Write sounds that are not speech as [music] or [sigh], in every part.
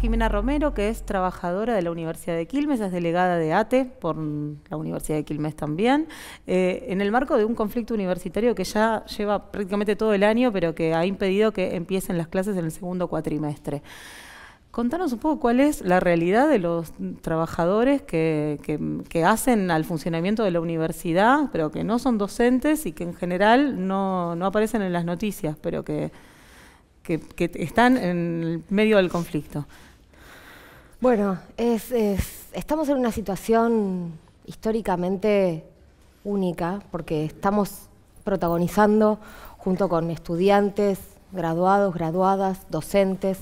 Jimena Romero, que es trabajadora de la Universidad de Quilmes, es delegada de ATE por la Universidad de Quilmes también, eh, en el marco de un conflicto universitario que ya lleva prácticamente todo el año, pero que ha impedido que empiecen las clases en el segundo cuatrimestre. Contanos un poco cuál es la realidad de los trabajadores que, hacen al funcionamiento de la universidad, pero que no son docentes y que en general no aparecen en las noticias, pero que que, están en medio del conflicto. Bueno, estamos en una situación históricamente única, porque estamos protagonizando junto con estudiantes, graduados, graduadas, docentes,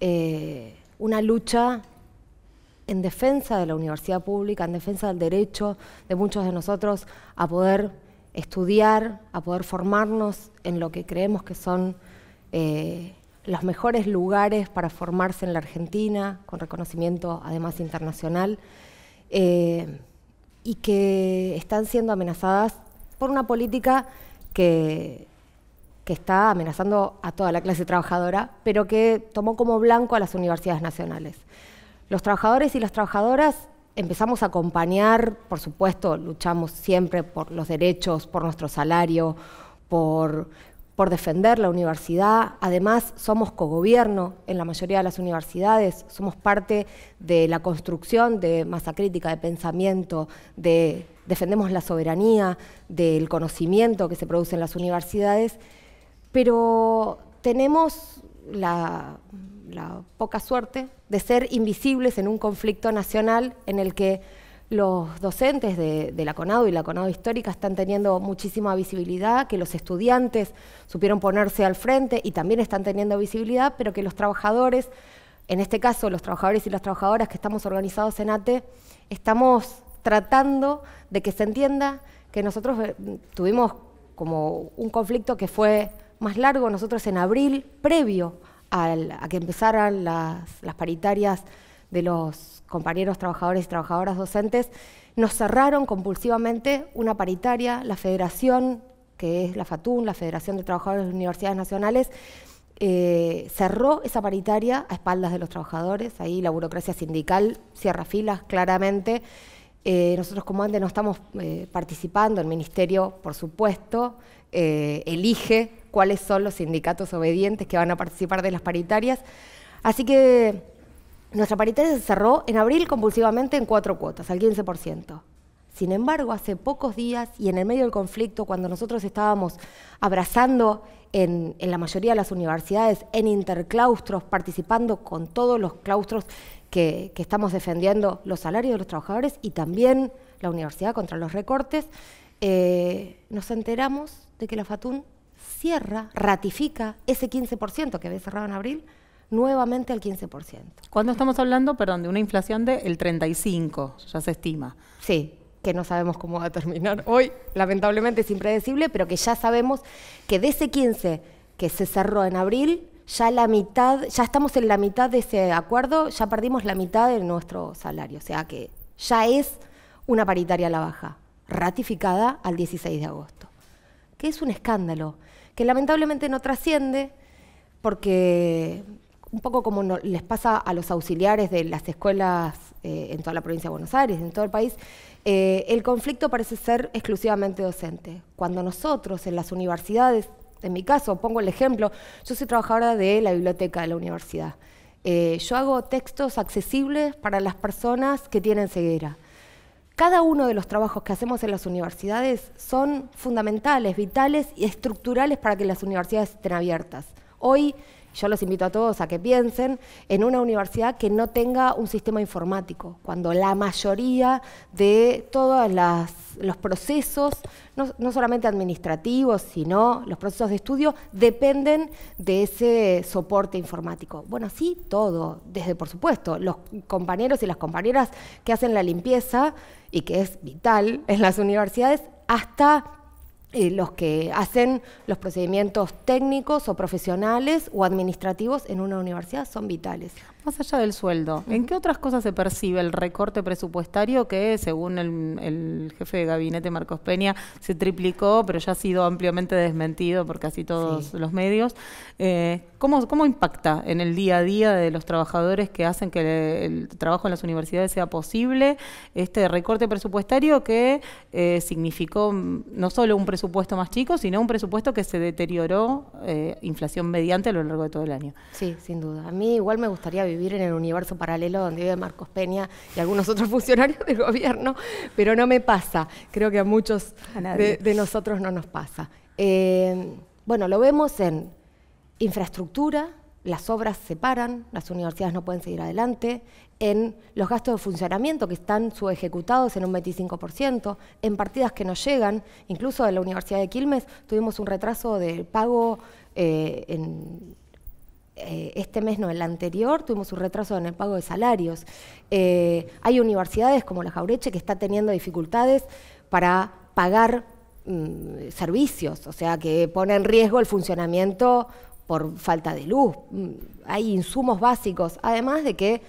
eh, una lucha en defensa de la universidad pública, en defensa del derecho de muchos de nosotros a poder estudiar, a poder formarnos en lo que creemos que son eh, los mejores lugares para formarse en la Argentina, con reconocimiento además internacional, eh, y que están siendo amenazadas por una política que, que está amenazando a toda la clase trabajadora, pero que tomó como blanco a las universidades nacionales. Los trabajadores y las trabajadoras empezamos a acompañar, por supuesto, luchamos siempre por los derechos, por nuestro salario, por por defender la universidad. Además, somos cogobierno en la mayoría de las universidades, somos parte de la construcción de masa crítica, de pensamiento, defendemos la soberanía, del conocimiento que se produce en las universidades, pero tenemos la poca suerte de ser invisibles en un conflicto nacional en el que los docentes de, la CONADO y la CONADO histórica están teniendo muchísima visibilidad, que los estudiantes supieron ponerse al frente y también están teniendo visibilidad, pero que los trabajadores, en este caso los trabajadores y las trabajadoras que estamos organizados en ATE, estamos tratando de que se entienda que nosotros eh, tuvimos como un conflicto que fue más largo, nosotros en abril, previo a que empezaran las paritarias de los compañeros trabajadores y trabajadoras docentes, nos cerraron compulsivamente una paritaria, la federación, que es la FATUN, la Federación de Trabajadores de Universidades Nacionales, eh, cerró esa paritaria a espaldas de los trabajadores, ahí la burocracia sindical cierra filas claramente. Eh, nosotros como antes no estamos eh, participando, el Ministerio, por supuesto, elige cuáles son los sindicatos obedientes que van a participar de las paritarias. Así que nuestra paritaria se cerró en abril compulsivamente en cuatro cuotas, al 15%. Sin embargo, hace pocos días y en el medio del conflicto, cuando nosotros estábamos abrazando en, la mayoría de las universidades, en interclaustros, participando con todos los claustros que, estamos defendiendo los salarios de los trabajadores y también la universidad contra los recortes, eh, nos enteramos de que la FATUN cierra, ratifica ese 15% que había cerrado en abril nuevamente al 15%. ¿Cuándo estamos hablando, perdón, de una inflación del el 35%, ya se estima? Sí, que no sabemos cómo va a terminar hoy, lamentablemente es impredecible, pero que ya sabemos que de ese 15% que se cerró en abril, ya la mitad, ya estamos en la mitad de ese acuerdo, ya perdimos la mitad de nuestro salario, o sea que ya es una paritaria a la baja, ratificada al 16 de agosto, que es un escándalo, que lamentablemente no trasciende porque un poco como les pasa a los auxiliares de las escuelas eh, en toda la provincia de Buenos Aires, en todo el país, eh, el conflicto parece ser exclusivamente docente. Cuando nosotros en las universidades, en mi caso, pongo el ejemplo, yo soy trabajadora de la biblioteca de la universidad. Eh, yo hago textos accesibles para las personas que tienen ceguera. Cada uno de los trabajos que hacemos en las universidades son fundamentales, vitales y estructurales para que las universidades estén abiertas. Hoy yo los invito a todos a que piensen en una universidad que no tenga un sistema informático, cuando la mayoría de todos los procesos, no, solamente administrativos, sino los procesos de estudio, dependen de ese soporte informático. Bueno, sí, todo, desde por supuesto, los compañeros y las compañeras que hacen la limpieza y que es vital en las universidades, hasta eh, los que hacen los procedimientos técnicos o profesionales o administrativos en una universidad son vitales. Más allá del sueldo, ¿en qué otras cosas se percibe el recorte presupuestario que, según el, jefe de gabinete Marcos Peña, se triplicó, pero ya ha sido ampliamente desmentido por casi todos los medios? Eh, ¿cómo, impacta en el día a día de los trabajadores que hacen que el trabajo en las universidades sea posible este recorte presupuestario que eh, significó no solo un presupuesto más chico, sino un presupuesto que se deterioró eh, inflación mediante a lo largo de todo el año? Sí, sin duda. A mí igual me gustaría vivir vivir en el universo paralelo donde vive Marcos Peña y algunos otros [laughs] funcionarios del gobierno, pero no me pasa. Creo que a muchos de, nosotros no nos pasa. Eh, bueno, lo vemos en infraestructura, las obras se paran, las universidades no pueden seguir adelante, en los gastos de funcionamiento que están subejecutados en un 25%, en partidas que no llegan, incluso en la Universidad de Quilmes tuvimos un retraso del pago eh, en eh, este mes no, el anterior, tuvimos un retraso en el pago de salarios. Eh, hay universidades como la Jaureche que está teniendo dificultades para pagar mm, servicios, o sea, que pone en riesgo el funcionamiento por falta de luz. Mm, hay insumos básicos, además de que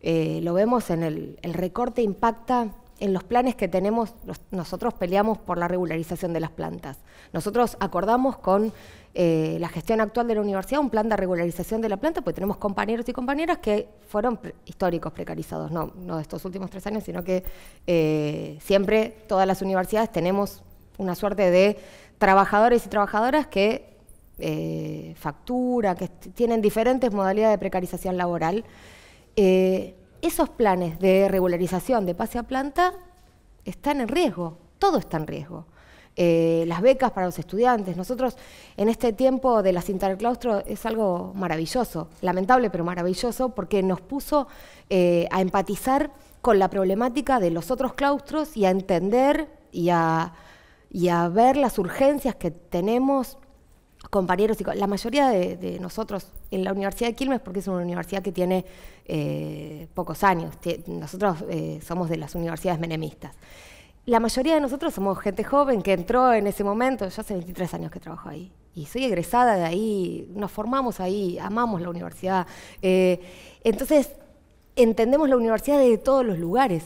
eh, lo vemos en el recorte impacta en los planes que tenemos, nosotros peleamos por la regularización de las plantas. Nosotros acordamos con eh, la gestión actual de la universidad un plan de regularización de la planta, porque tenemos compañeros y compañeras que fueron históricos precarizados, no, de estos últimos tres años, sino que eh, siempre todas las universidades tenemos una suerte de trabajadores y trabajadoras que eh, facturan, que tienen diferentes modalidades de precarización laboral. Eh, esos planes de regularización de pase a planta están en riesgo, todo está en riesgo. Eh, las becas para los estudiantes. Nosotros en este tiempo de la del claustro es algo maravilloso, lamentable pero maravilloso, porque nos puso eh, a empatizar con la problemática de los otros claustros y a entender y a, y a ver las urgencias que tenemos compañeros, y la mayoría de, nosotros en la Universidad de Quilmes, porque es una universidad que tiene eh, pocos años, nosotros eh, somos de las universidades menemistas. La mayoría de nosotros somos gente joven que entró en ese momento, yo hace 23 años que trabajo ahí, y soy egresada de ahí, nos formamos ahí, amamos la universidad. Eh, entonces, entendemos la universidad de todos los lugares.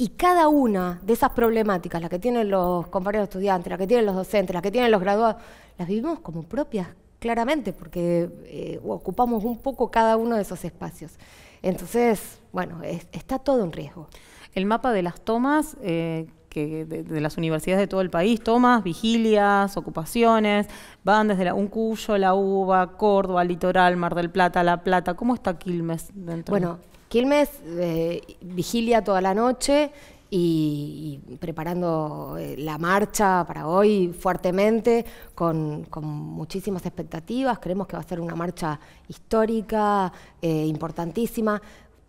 Y cada una de esas problemáticas, las que tienen los compañeros estudiantes, las que tienen los docentes, las que tienen los graduados, las vivimos como propias, claramente, porque eh, ocupamos un poco cada uno de esos espacios. Entonces, bueno, está todo en riesgo. El mapa de las tomas, eh, que de, las universidades de todo el país, tomas, vigilias, ocupaciones, van desde la Uncuyo, La Uba, Córdoba, Litoral, Mar del Plata, La Plata. ¿Cómo está Quilmes dentro? Bueno, Quilmes eh, vigilia toda la noche y, preparando eh, la marcha para hoy fuertemente, con, muchísimas expectativas. Creemos que va a ser una marcha histórica, eh, importantísima.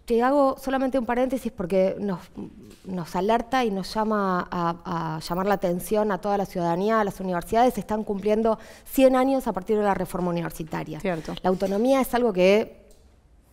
Te hago solamente un paréntesis porque nos, alerta y nos llama a, llamar la atención a toda la ciudadanía, a las universidades. Están cumpliendo 100 años a partir de la reforma universitaria. La autonomía es algo que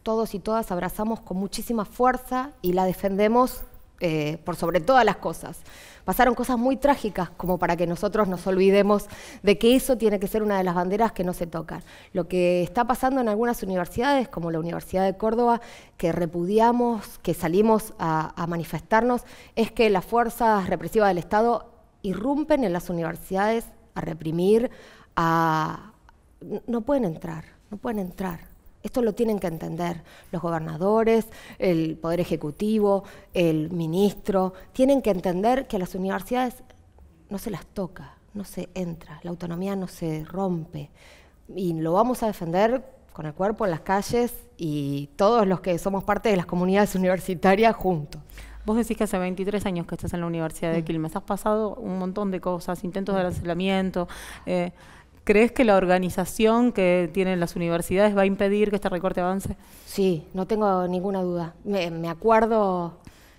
todos y todas abrazamos con muchísima fuerza y la defendemos eh, por sobre todas las cosas. Pasaron cosas muy trágicas como para que nosotros nos olvidemos de que eso tiene que ser una de las banderas que no se tocan. Lo que está pasando en algunas universidades, como la Universidad de Córdoba, que repudiamos, que salimos a, a manifestarnos, es que las fuerzas represivas del Estado irrumpen en las universidades a reprimir, a... no pueden entrar, no pueden entrar. Esto lo tienen que entender los gobernadores, el Poder Ejecutivo, el ministro. Tienen que entender que a las universidades no se las toca, no se entra, la autonomía no se rompe. Y lo vamos a defender con el cuerpo en las calles y todos los que somos parte de las comunidades universitarias juntos. Vos decís que hace 23 años que estás en la Universidad de mm. Quilmes. Has pasado un montón de cosas, intentos de mm. arancelamiento. Eh, ¿Crees que la organización que tienen las universidades va a impedir que este recorte avance? Sí, no tengo ninguna duda. Me, acuerdo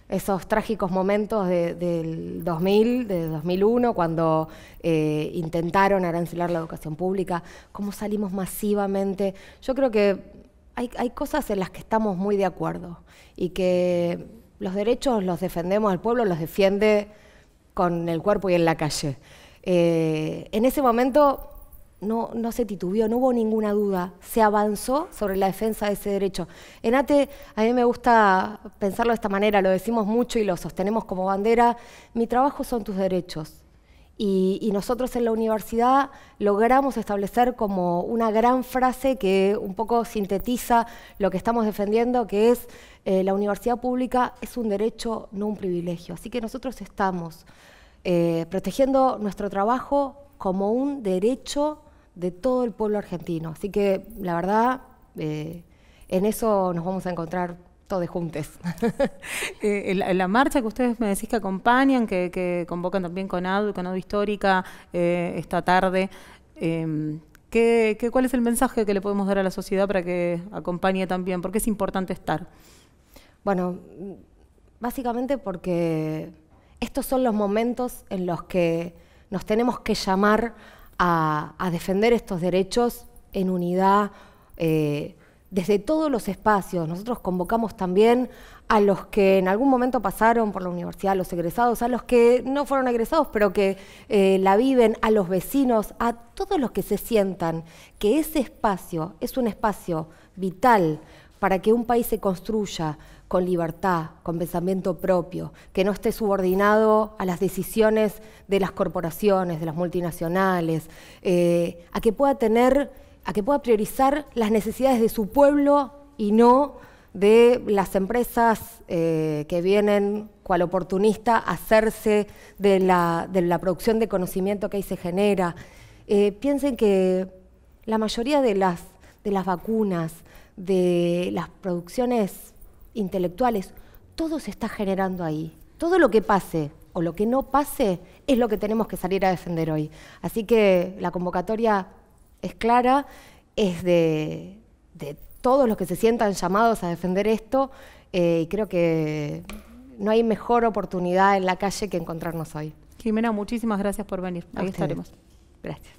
esos trágicos momentos del 2000, de 2001, cuando eh, intentaron arancelar la educación pública, cómo salimos masivamente. Yo creo que hay, cosas en las que estamos muy de acuerdo y que los derechos los defendemos, el pueblo los defiende con el cuerpo y en la calle. Eh, en ese momento no, se titubió no hubo ninguna duda, se avanzó sobre la defensa de ese derecho. En ATE, a mí me gusta pensarlo de esta manera, lo decimos mucho y lo sostenemos como bandera, mi trabajo son tus derechos. Y, nosotros en la universidad logramos establecer como una gran frase que un poco sintetiza lo que estamos defendiendo, que es eh, la universidad pública es un derecho, no un privilegio. Así que nosotros estamos eh, protegiendo nuestro trabajo como un derecho de todo el pueblo argentino. Así que la verdad, eh, en eso nos vamos a encontrar todos juntos. [laughs] Eh, la, marcha que ustedes me decís que acompañan, que, convocan también con ADU, con Histórica eh, esta tarde, em, ¿qué, cuál es el mensaje que le podemos dar a la sociedad para que acompañe también? ¿Por qué es importante estar? Bueno, básicamente porque estos son los momentos en los que nos tenemos que llamar a, defender estos derechos en unidad eh, desde todos los espacios. Nosotros convocamos también a los que en algún momento pasaron por la universidad, a los egresados, a los que no fueron egresados, pero que eh, la viven, a los vecinos, a todos los que se sientan que ese espacio es un espacio vital para que un país se construya con libertad, con pensamiento propio, que no esté subordinado a las decisiones de las corporaciones, de las multinacionales, eh, a que pueda tener, a que pueda priorizar las necesidades de su pueblo y no de las empresas eh, que vienen cual oportunista a hacerse de la, producción de conocimiento que ahí se genera. Eh, piensen que la mayoría de las, de las vacunas, de las producciones intelectuales, todo se está generando ahí. Todo lo que pase o lo que no pase es lo que tenemos que salir a defender hoy. Así que la convocatoria es clara, es de, todos los que se sientan llamados a defender esto eh, y creo que no hay mejor oportunidad en la calle que encontrarnos hoy. Jimena, muchísimas gracias por venir. Ahí estaremos. Gracias.